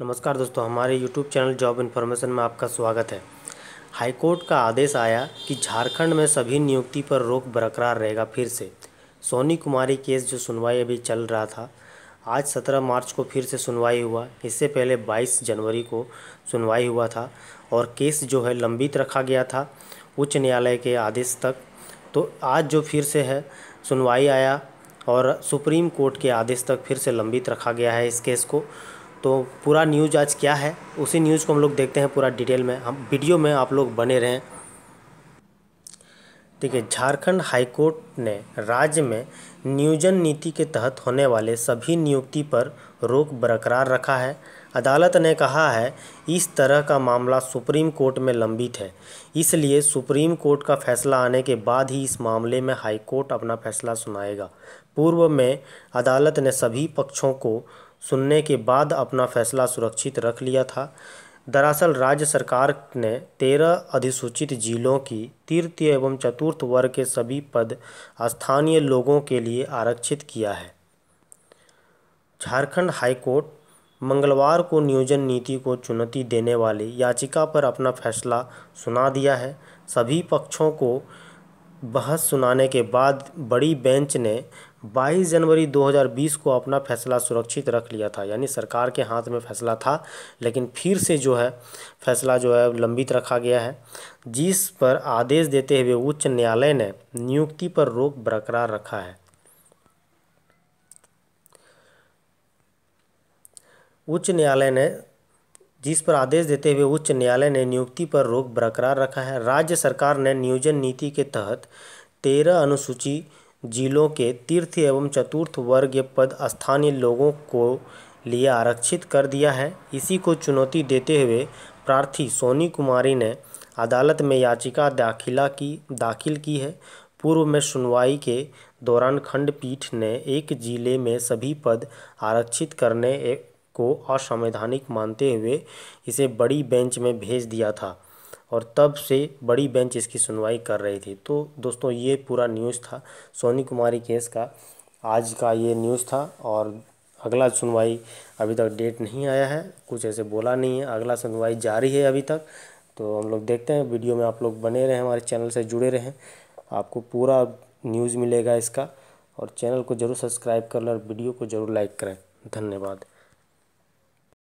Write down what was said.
नमस्कार दोस्तों हमारे YouTube चैनल जॉब इन्फॉर्मेशन में आपका स्वागत है हाईकोर्ट का आदेश आया कि झारखंड में सभी नियुक्ति पर रोक बरकरार रहेगा फिर से सोनी कुमारी केस जो सुनवाई अभी चल रहा था आज 17 मार्च को फिर से सुनवाई हुआ इससे पहले 22 जनवरी को सुनवाई हुआ था और केस जो है लंबित रखा गया था उच्च न्यायालय के आदेश तक तो आज जो फिर से है सुनवाई आया और सुप्रीम कोर्ट के आदेश तक फिर से लंबित रखा गया है इस केस को तो पूरा न्यूज आज क्या है उसी न्यूज़ को हम लोग देखते हैं पूरा डिटेल में हम वीडियो में आप लोग बने रहें ठीक है झारखंड हाईकोर्ट ने राज्य में नियोजन नीति के तहत होने वाले सभी नियुक्ति पर रोक बरकरार रखा है अदालत ने कहा है इस तरह का मामला सुप्रीम कोर्ट में लंबित है इसलिए सुप्रीम कोर्ट का फैसला आने के बाद ही इस मामले में हाईकोर्ट अपना फैसला सुनाएगा पूर्व में अदालत ने सभी पक्षों को सुनने के बाद अपना फैसला सुरक्षित रख लिया था दरअसल राज्य सरकार ने तेरह अधिसूचित जिलों की तृतीय एवं चतुर्थ वर्ग के सभी पद स्थानीय लोगों के लिए आरक्षित किया है झारखंड हाईकोर्ट मंगलवार को नियोजन नीति को चुनौती देने वाली याचिका पर अपना फैसला सुना दिया है सभी पक्षों को बहस सुनाने के बाद बड़ी बेंच ने 22 जनवरी 2020 को अपना फैसला सुरक्षित रख लिया था यानी सरकार के हाथ में फैसला था लेकिन फिर से जो है फैसला जो है लंबित रखा गया है जिस पर आदेश देते हुए उच्च न्यायालय ने नियुक्ति पर रोक बरकरार रखा है उच्च न्यायालय ने जिस पर आदेश देते हुए उच्च न्यायालय ने नियुक्ति पर रोक बरकरार रखा है राज्य सरकार ने नियोजन नीति के तहत तेरह अनुसूची जिलों के तीर्थ एवं चतुर्थ वर्ग पद स्थानीय लोगों को लिए आरक्षित कर दिया है इसी को चुनौती देते हुए प्रार्थी सोनी कुमारी ने अदालत में याचिका दाखिला की दाखिल की है पूर्व में सुनवाई के दौरान खंडपीठ ने एक जिले में सभी पद आरक्षित करने को असंवैधानिक मानते हुए इसे बड़ी बेंच में भेज दिया था और तब से बड़ी बेंच इसकी सुनवाई कर रही थी तो दोस्तों ये पूरा न्यूज़ था सोनी कुमारी केस का आज का ये न्यूज़ था और अगला सुनवाई अभी तक डेट नहीं आया है कुछ ऐसे बोला नहीं है अगला सुनवाई जारी है अभी तक तो हम लोग देखते हैं वीडियो में आप लोग बने रहें हमारे चैनल से जुड़े रहें आपको पूरा न्यूज़ मिलेगा इसका और चैनल को ज़रूर सब्सक्राइब कर लें और वीडियो को ज़रूर लाइक करें धन्यवाद